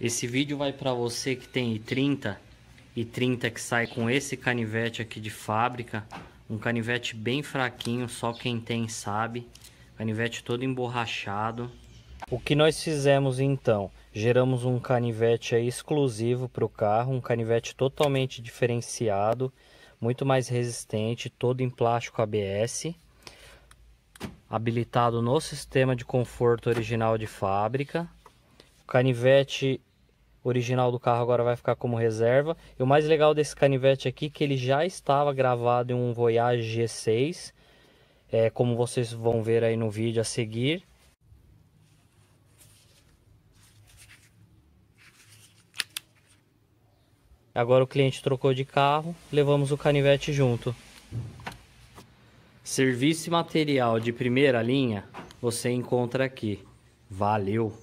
Esse vídeo vai para você que tem i30 e 30 que sai com esse canivete aqui de fábrica. Um canivete bem fraquinho, só quem tem sabe. Canivete todo emborrachado. O que nós fizemos então? Geramos um canivete exclusivo para o carro, um canivete totalmente diferenciado, muito mais resistente, todo em plástico ABS, habilitado no sistema de conforto original de fábrica. O canivete original do carro agora vai ficar como reserva. E o mais legal desse canivete aqui é que ele já estava gravado em um Voyage G6. É, como vocês vão ver aí no vídeo a seguir. Agora o cliente trocou de carro, levamos o canivete junto. Serviço e material de primeira linha você encontra aqui. Valeu!